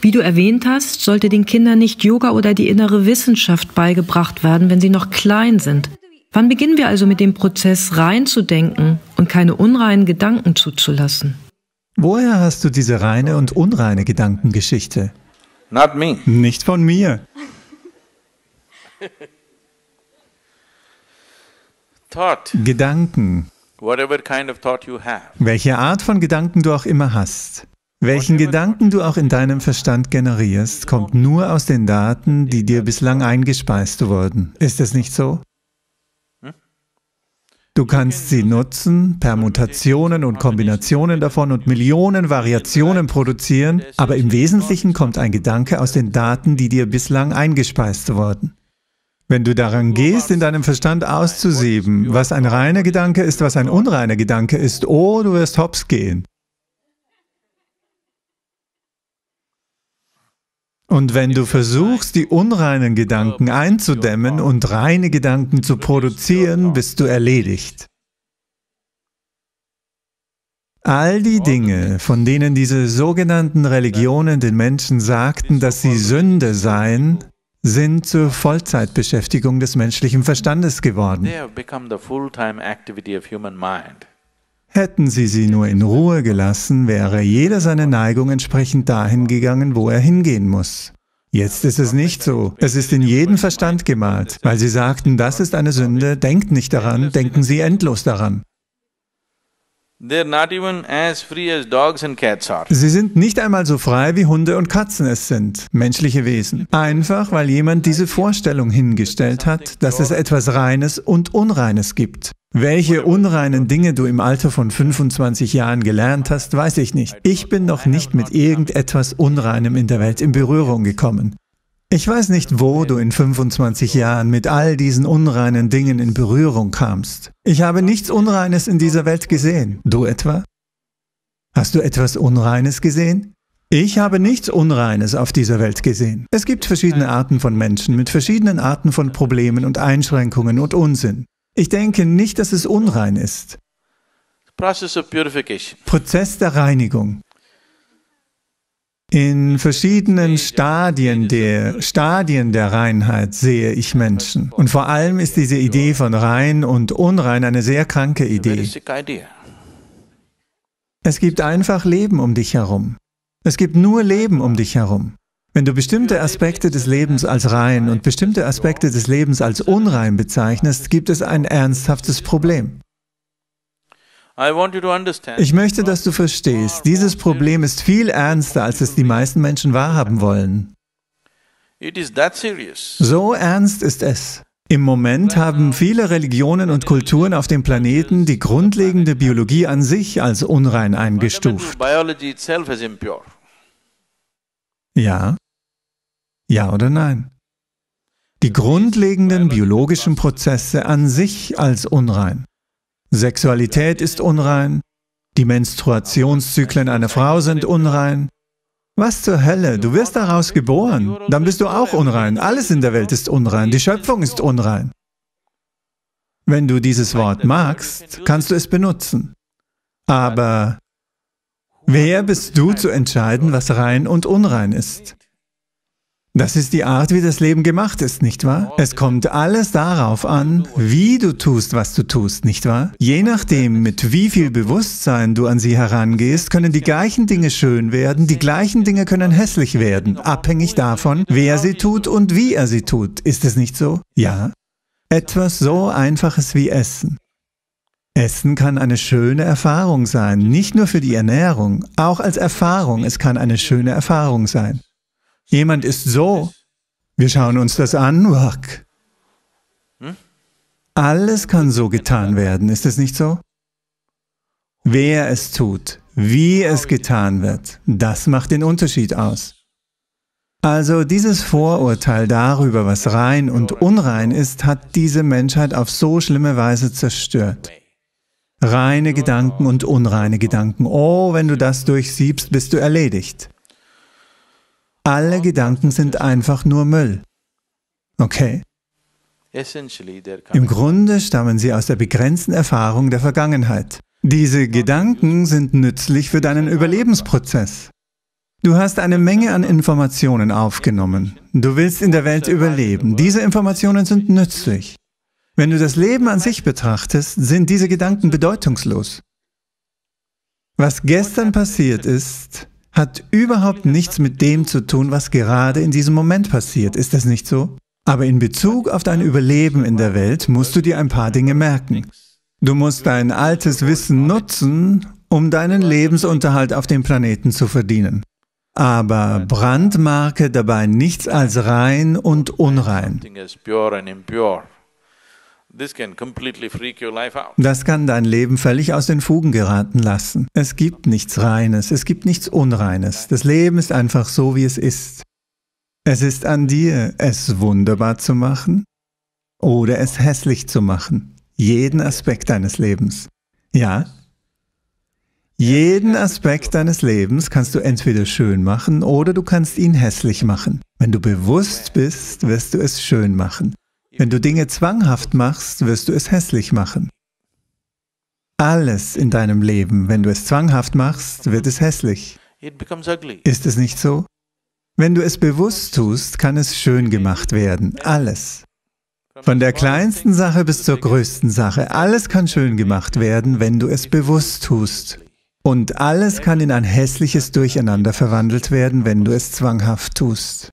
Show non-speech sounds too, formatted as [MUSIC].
Wie du erwähnt hast, sollte den Kindern nicht Yoga oder die innere Wissenschaft beigebracht werden, wenn sie noch klein sind. Wann beginnen wir also mit dem Prozess reinzudenken und keine unreinen Gedanken zuzulassen? Woher hast du diese reine und unreine Gedankengeschichte? Not me. Nicht von mir. [LAUGHS] Thought. Gedanken. Whatever kind of thought you have. Welche Art von Gedanken du auch immer hast. Welchen Gedanken du auch in deinem Verstand generierst, kommt nur aus den Daten, die dir bislang eingespeist wurden. Ist es nicht so? Hm? Du kannst sie genau. nutzen, Permutationen und Kombinationen davon und Millionen Variationen produzieren, aber im Wesentlichen kommt ein Gedanke aus den Daten, die dir bislang eingespeist wurden. Wenn du daran gehst, in deinem Verstand auszusieben, was ein reiner Gedanke ist, was ein unreiner Gedanke ist, oh, du wirst hops gehen. Und wenn du versuchst, die unreinen Gedanken einzudämmen und reine Gedanken zu produzieren, bist du erledigt. All die Dinge, von denen diese sogenannten Religionen den Menschen sagten, dass sie Sünde seien, sind zur Vollzeitbeschäftigung des menschlichen Verstandes geworden. Hätten sie sie nur in Ruhe gelassen, wäre jeder seine Neigung entsprechend dahin gegangen, wo er hingehen muss. Jetzt ist es nicht so. Es ist in jeden Verstand gemalt, weil sie sagten, das ist eine Sünde, denkt nicht daran, denken sie endlos daran. Sie sind nicht einmal so frei, wie Hunde und Katzen es sind, menschliche Wesen. Einfach, weil jemand diese Vorstellung hingestellt hat, dass es etwas Reines und Unreines gibt. Welche unreinen Dinge du im Alter von 25 Jahren gelernt hast, weiß ich nicht. Ich bin noch nicht mit irgendetwas Unreinem in der Welt in Berührung gekommen. Ich weiß nicht, wo du in 25 Jahren mit all diesen unreinen Dingen in Berührung kamst. Ich habe nichts Unreines in dieser Welt gesehen. Du etwa? Hast du etwas Unreines gesehen? Ich habe nichts Unreines auf dieser Welt gesehen. Es gibt verschiedene Arten von Menschen mit verschiedenen Arten von Problemen und Einschränkungen und Unsinn. Ich denke nicht, dass es unrein ist. Prozess der Reinigung. In verschiedenen Stadien der, Stadien der Reinheit sehe ich Menschen. Und vor allem ist diese Idee von rein und unrein eine sehr kranke Idee. Es gibt einfach Leben um dich herum. Es gibt nur Leben um dich herum. Wenn du bestimmte Aspekte des Lebens als rein und bestimmte Aspekte des Lebens als unrein bezeichnest, gibt es ein ernsthaftes Problem. Ich möchte, dass du verstehst, dieses Problem ist viel ernster, als es die meisten Menschen wahrhaben wollen. So ernst ist es. Im Moment haben viele Religionen und Kulturen auf dem Planeten die grundlegende Biologie an sich als unrein eingestuft. Ja. Ja oder nein? Die grundlegenden biologischen Prozesse an sich als unrein. Sexualität ist unrein, die Menstruationszyklen einer Frau sind unrein. Was zur Hölle? Du wirst daraus geboren. Dann bist du auch unrein. Alles in der Welt ist unrein. Die Schöpfung ist unrein. Wenn du dieses Wort magst, kannst du es benutzen. Aber wer bist du zu entscheiden, was rein und unrein ist? Das ist die Art, wie das Leben gemacht ist, nicht wahr? Es kommt alles darauf an, wie du tust, was du tust, nicht wahr? Je nachdem, mit wie viel Bewusstsein du an sie herangehst, können die gleichen Dinge schön werden, die gleichen Dinge können hässlich werden, abhängig davon, wer sie tut und wie er sie tut. Ist es nicht so? Ja. Etwas so Einfaches wie Essen. Essen kann eine schöne Erfahrung sein, nicht nur für die Ernährung, auch als Erfahrung, es kann eine schöne Erfahrung sein. Jemand ist so. Wir schauen uns das an. wack. Hm? Alles kann so getan werden, ist es nicht so? Wer es tut, wie es getan wird, das macht den Unterschied aus. Also dieses Vorurteil darüber, was rein und unrein ist, hat diese Menschheit auf so schlimme Weise zerstört. Reine Gedanken und unreine Gedanken. Oh, wenn du das durchsiebst, bist du erledigt. Alle Gedanken sind einfach nur Müll. Okay. Im Grunde stammen sie aus der begrenzten Erfahrung der Vergangenheit. Diese Gedanken sind nützlich für deinen Überlebensprozess. Du hast eine Menge an Informationen aufgenommen. Du willst in der Welt überleben. Diese Informationen sind nützlich. Wenn du das Leben an sich betrachtest, sind diese Gedanken bedeutungslos. Was gestern passiert ist, hat überhaupt nichts mit dem zu tun, was gerade in diesem Moment passiert. Ist das nicht so? Aber in Bezug auf dein Überleben in der Welt musst du dir ein paar Dinge merken. Du musst dein altes Wissen nutzen, um deinen Lebensunterhalt auf dem Planeten zu verdienen. Aber brandmarke dabei nichts als rein und unrein. Das kann dein Leben völlig aus den Fugen geraten lassen. Es gibt nichts Reines, es gibt nichts Unreines. Das Leben ist einfach so, wie es ist. Es ist an dir, es wunderbar zu machen oder es hässlich zu machen. Jeden Aspekt deines Lebens. Ja? Jeden Aspekt deines Lebens kannst du entweder schön machen oder du kannst ihn hässlich machen. Wenn du bewusst bist, wirst du es schön machen. Wenn du Dinge zwanghaft machst, wirst du es hässlich machen. Alles in deinem Leben, wenn du es zwanghaft machst, wird es hässlich. Ist es nicht so? Wenn du es bewusst tust, kann es schön gemacht werden. Alles. Von der kleinsten Sache bis zur größten Sache. Alles kann schön gemacht werden, wenn du es bewusst tust. Und alles kann in ein hässliches Durcheinander verwandelt werden, wenn du es zwanghaft tust.